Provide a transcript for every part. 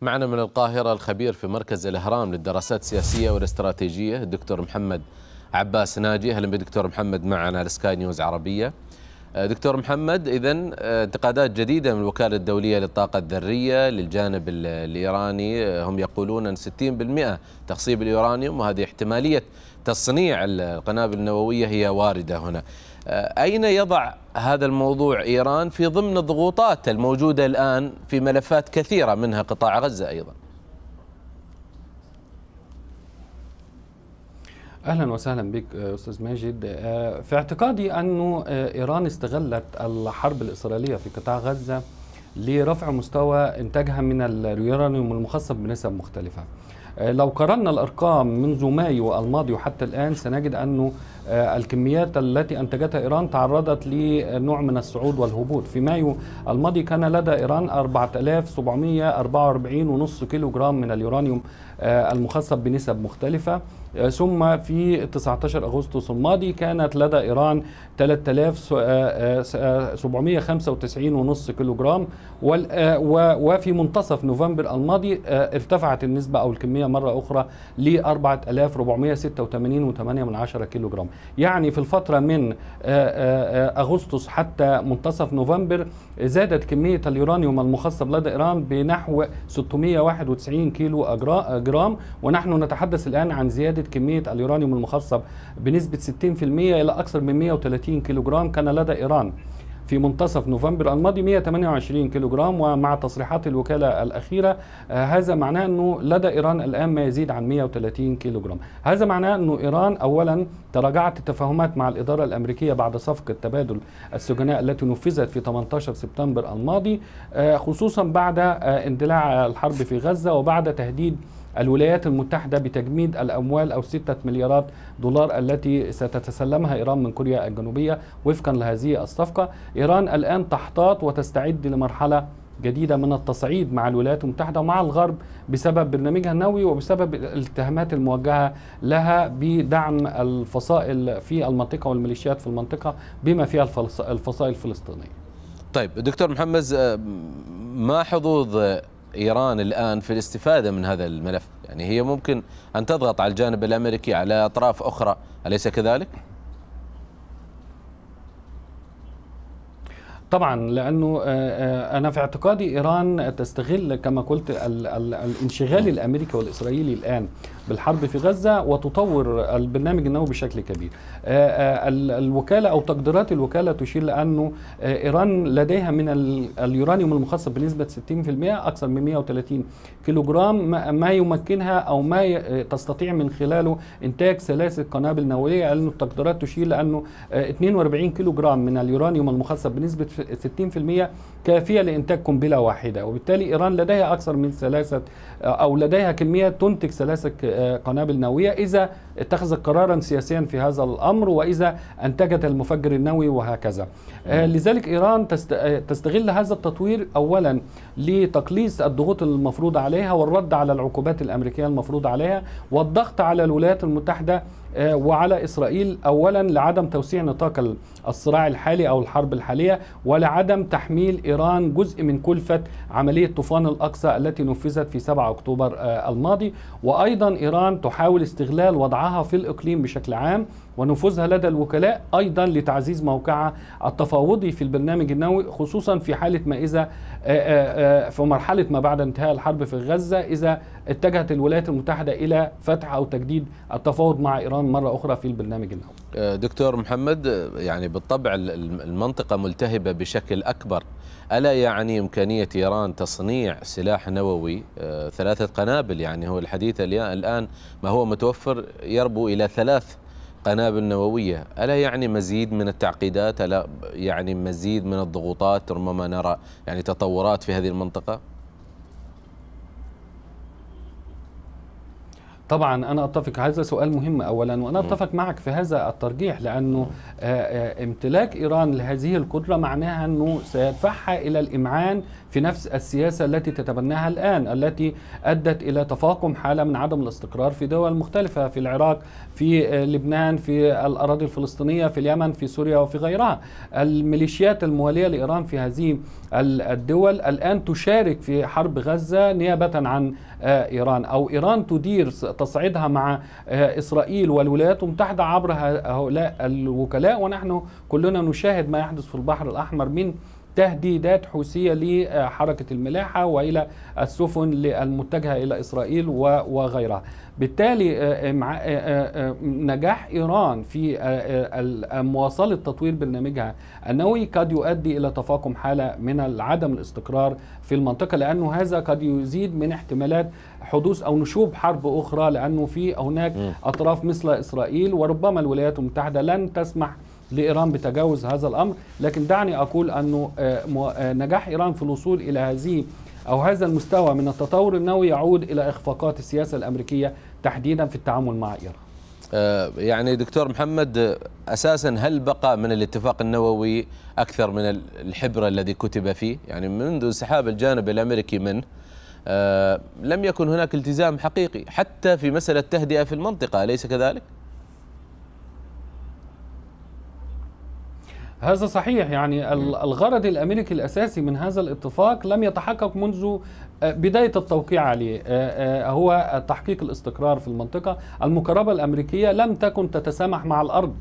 معنا من القاهرة الخبير في مركز الإهرام للدراسات السياسية والاستراتيجية الدكتور محمد عباس ناجي أهلا بدكتور محمد معنا لسكاي نيوز عربية آه، دكتور محمد اذا آه، انتقادات جديده من الوكاله الدوليه للطاقه الذريه للجانب الايراني آه، هم يقولون ان 60% تخصيب اليورانيوم وهذه احتماليه تصنيع القنابل النوويه هي وارده هنا. اين يضع هذا الموضوع ايران في ضمن الضغوطات الموجوده الان في ملفات كثيره منها قطاع غزه ايضا؟ اهلا وسهلا بك آه، استاذ ماجد آه، في اعتقادي ان آه، ايران استغلت الحرب الاسرائيليه في قطاع غزه لرفع مستوى انتاجها من اليورانيوم المخصب بنسب مختلفه لو قارنا الارقام منذ مايو الماضي وحتى الان سنجد انه آه، الكميات التي أنتجتها إيران تعرضت لنوع من الصعود والهبوط في مايو الماضي كان لدى إيران 4744.5 كيلو جرام من اليورانيوم آه، المخصب بنسب مختلفة آه، ثم في 19 أغسطس الماضي كانت لدى إيران 3795.5 كيلو جرام وفي منتصف نوفمبر الماضي ارتفعت النسبة أو الكمية مرة أخرى ل 4486.8 كيلو جرام يعني في الفترة من آه، آه، آه، أغسطس حتى منتصف نوفمبر زادت كمية اليورانيوم المخصب لدى إيران بنحو 691 كيلو جرام ونحن نتحدث الآن عن زيادة كمية اليورانيوم المخصب بنسبة 60% إلى أكثر من 130 كيلو جرام كان لدى إيران في منتصف نوفمبر الماضي 128 كيلوغرام ومع تصريحات الوكالة الأخيرة آه، هذا معناه أنه لدى إيران الآن ما يزيد عن 130 كيلوغرام هذا معناه أنه إيران أولا تراجعت التفاهمات مع الإدارة الأمريكية بعد صفقة تبادل السجناء التي نفذت في 18 سبتمبر الماضي آه، خصوصا بعد آه، اندلاع الحرب في غزة وبعد تهديد الولايات المتحدة بتجميد الأموال أو 6 مليارات دولار التي ستتسلمها إيران من كوريا الجنوبية وفقا لهذه الصفقة إيران الآن تحتاط وتستعد لمرحلة جديدة من التصعيد مع الولايات المتحدة ومع الغرب بسبب برنامجها النووي وبسبب الاتهامات الموجهة لها بدعم الفصائل في المنطقة والميليشيات في المنطقة بما فيها الفصائل الفلسطينية طيب دكتور محمد آه، ما حظوظ ايران الان في الاستفاده من هذا الملف؟ يعني هي ممكن ان تضغط على الجانب الامريكي على اطراف اخرى، اليس كذلك؟ طبعا لانه آه، آه، انا في اعتقادي ايران تستغل كما قلت الانشغال الامريكي والاسرائيلي الان بالحرب في غزة وتطور البرنامج النووي بشكل كبير آه، آه، الوكالة أو تقديرات الوكالة تشير لأنه آه، إيران لديها من اليورانيوم المخصب بنسبة 60% أكثر من 130 كيلوغرام ما يمكنها أو ما تستطيع من خلاله إنتاج سلاسل قنابل نووية لأن التقديرات تشير لأنه 42 كيلوغرام من اليورانيوم المخصب بنسبة 60% كافية لإنتاج قنبلة واحدة وبالتالي إيران لديها أكثر من ثلاثة أو لديها كمية تنتج ثلاثة قنابل نووية إذا اتخذت قرارا سياسيا في هذا الأمر وإذا أنتجت المفجر النووي وهكذا آه، لذلك إيران آه، تستغل هذا التطوير أولا لتقليص الضغوط المفروضة عليها والرد على العقوبات الأمريكية المفروضة عليها والضغط على الولايات المتحدة آه، وعلى إسرائيل أولا لعدم توسيع نطاق الصراع الحالي أو الحرب الحالية ولعدم تحميل إيران جزء من كلفة عملية طوفان الأقصى التي نفذت في 7 أكتوبر الماضي وأيضا إيران تحاول استغلال وضعها وقعها في الإقليم بشكل عام ونفوذها لدى الوكلاء أيضا لتعزيز موقعها التفاوضي في البرنامج النووي خصوصا في حالة ما إذا في مرحلة ما بعد انتهاء الحرب في غزة إذا اتجهت الولايات المتحدة إلى فتح أو تجديد التفاوض مع إيران مرة أخرى في البرنامج النووي آه، دكتور محمد آه، يعني بالطبع المنطقة ملتهبة بشكل أكبر ألا يعني إمكانية إيران تصنيع سلاح نووي آه، ثلاثة قنابل يعني هو الحديث الآن ما هو متوفر يربو إلى ثلاث قنابل نووية ألا يعني مزيد من التعقيدات ألا يعني مزيد من الضغوطات ربما نرى يعني تطورات في هذه المنطقة؟ طبعا انا اتفق هذا سؤال مهم اولا وانا اتفق معك في هذا الترجيح لانه آه، آه، امتلاك ايران لهذه القدره معناها انه سيدفعها الى الامعان في نفس السياسه التي تتبناها الان التي ادت الى تفاقم حاله من عدم الاستقرار في دول مختلفه في العراق في آه، لبنان في الاراضي الفلسطينيه في اليمن في سوريا وفي غيرها الميليشيات المواليه لايران في هذه الدول الان تشارك في حرب غزه نيابه عن ايران او ايران تدير تصعيدها مع آه، إسرائيل والولايات المتحدة عبر هؤلاء الوكلاء ونحن كلنا نشاهد ما يحدث في البحر الأحمر من تهديدات حوثيه لحركه الملاحه والى السفن المتجهه الى اسرائيل وغيرها بالتالي آه، آه، آه، نجاح ايران في مواصله تطوير برنامجها النووي قد يؤدي الى تفاقم حاله من عدم الاستقرار في المنطقه لانه هذا قد يزيد من احتمالات حدوث او نشوب حرب اخرى لانه في هناك اطراف مثل اسرائيل وربما الولايات المتحده لن تسمح لإيران بتجاوز هذا الأمر لكن دعني أقول أن آه، آه، نجاح إيران في الوصول إلى هذه أو هذا المستوى من التطور النووي يعود إلى إخفاقات السياسة الأمريكية تحديدا في التعامل مع إيران آه، يعني دكتور محمد اساسا هل بقى من الاتفاق النووي اكثر من الحبر الذي كتب فيه؟ يعني منذ انسحاب الجانب الامريكي منه لم يكن هناك التزام حقيقي حتى في مساله تهدئه في المنطقه اليس كذلك؟ هذا صحيح يعني الغرض الامريكي الاساسي من هذا الاتفاق لم يتحقق منذ آه، بدايه التوقيع عليه آه، آه، هو تحقيق الاستقرار في المنطقه، المقاربه الامريكيه لم تكن تتسامح مع الارض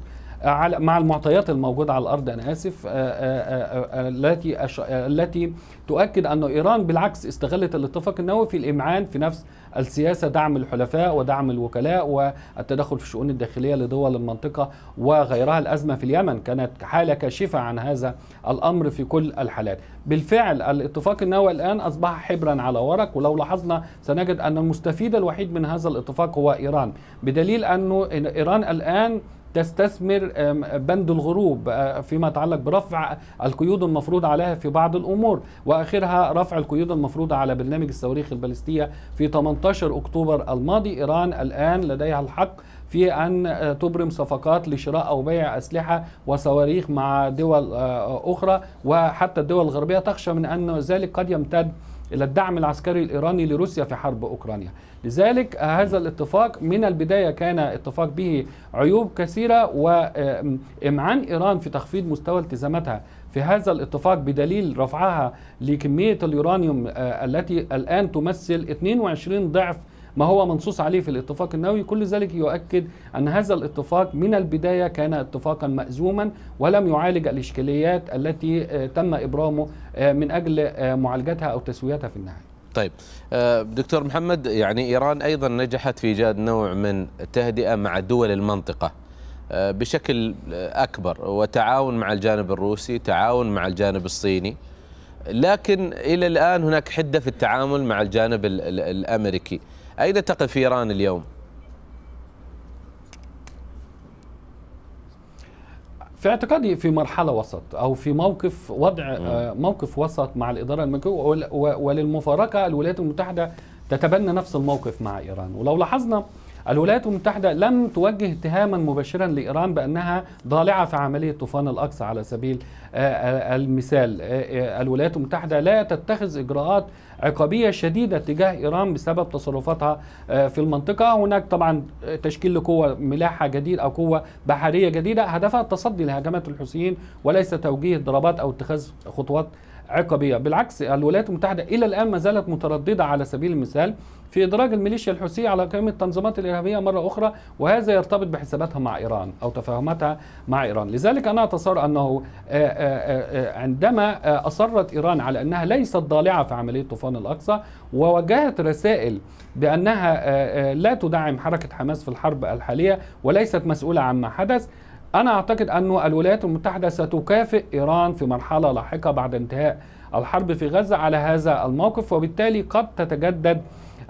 على مع المعطيات الموجوده على الارض انا اسف آه، آه، آه، التي التي تؤكد ان ايران بالعكس استغلت الاتفاق النووي في الامعان في نفس السياسه دعم الحلفاء ودعم الوكلاء والتدخل في الشؤون الداخليه لدول المنطقه وغيرها الازمه في اليمن كانت حاله كاشفه عن هذا الامر في كل الحالات بالفعل الاتفاق النووي الان اصبح حبرا على ورق ولو لاحظنا سنجد ان المستفيد الوحيد من هذا الاتفاق هو ايران بدليل انه ايران الان تستثمر بند الغروب آه، فيما يتعلق برفع القيود المفروض عليها في بعض الأمور وآخرها رفع القيود المفروضة على برنامج الصواريخ البالستية في 18 أكتوبر الماضي إيران الآن لديها الحق في أن آه، تبرم صفقات لشراء أو بيع أسلحة وصواريخ مع دول آه، أخرى وحتى الدول الغربية تخشى من أن ذلك قد يمتد إلى الدعم العسكري الإيراني لروسيا في حرب أوكرانيا لذلك هذا الاتفاق من البداية كان اتفاق به عيوب كثيرة وإمعان إيران في تخفيض مستوى التزاماتها في هذا الاتفاق بدليل رفعها لكمية اليورانيوم آه، التي الآن تمثل 22 ضعف ما هو منصوص عليه في الاتفاق النووي كل ذلك يؤكد أن هذا الاتفاق من البداية كان اتفاقا مأزوما ولم يعالج الإشكاليات التي آه، تم إبرامه آه، من أجل آه، معالجتها أو تسويتها في النهاية طيب دكتور محمد يعني إيران أيضا نجحت في إيجاد نوع من التهدئة مع دول المنطقة بشكل أكبر وتعاون مع الجانب الروسي تعاون مع الجانب الصيني لكن إلى الآن هناك حدة في التعامل مع الجانب الأمريكي أين تقف إيران اليوم؟ في اعتقادي في مرحله وسط او في موقف وضع آه، موقف وسط مع الاداره الامريكيه وللمفارقه الولايات المتحده تتبنى نفس الموقف مع ايران ولو لاحظنا الولايات المتحدة لم توجه اتهاما مباشرا لإيران بأنها ضالعة في عملية طوفان الأقصى على سبيل آه، آه، المثال آه، الولايات المتحدة لا تتخذ إجراءات عقابية شديدة تجاه إيران بسبب تصرفاتها في المنطقة هناك طبعا تشكيل لقوة ملاحة جديدة أو قوة بحرية جديدة هدفها التصدي لهجمات الحوثيين وليس توجيه ضربات أو اتخاذ خطوات عقابيه بالعكس الولايات المتحده الى الان ما زالت متردده على سبيل المثال في ادراج الميليشيا الحوثيه على قائمه التنظيمات الارهابيه مره اخرى وهذا يرتبط بحساباتها مع ايران او تفاهماتها مع ايران لذلك انا اتصور انه آه، آه، آه، عندما اصرت ايران على انها ليست ضالعه في عمليه طوفان الاقصى ووجهت رسائل بانها لا تدعم حركه حماس في الحرب الحاليه وليست مسؤوله عما حدث أنا أعتقد أن الولايات المتحدة ستكافئ إيران في مرحلة لاحقة بعد انتهاء الحرب في غزة على هذا الموقف وبالتالي قد تتجدد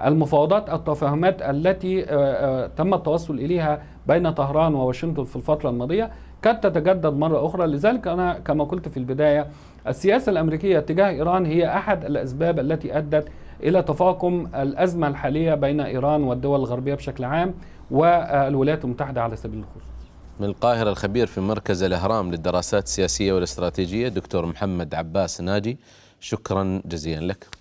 المفاوضات التفاهمات التي آه، آه، تم التوصل إليها بين طهران وواشنطن في الفترة الماضية قد تتجدد مرة أخرى لذلك أنا كما قلت في البداية السياسة الأمريكية تجاه إيران هي أحد الأسباب التي أدت إلى تفاقم الأزمة الحالية بين إيران والدول الغربية بشكل عام والولايات المتحدة على سبيل الخصوص من القاهرة الخبير في مركز الأهرام للدراسات السياسية والاستراتيجية دكتور محمد عباس ناجي شكرا جزيلا لك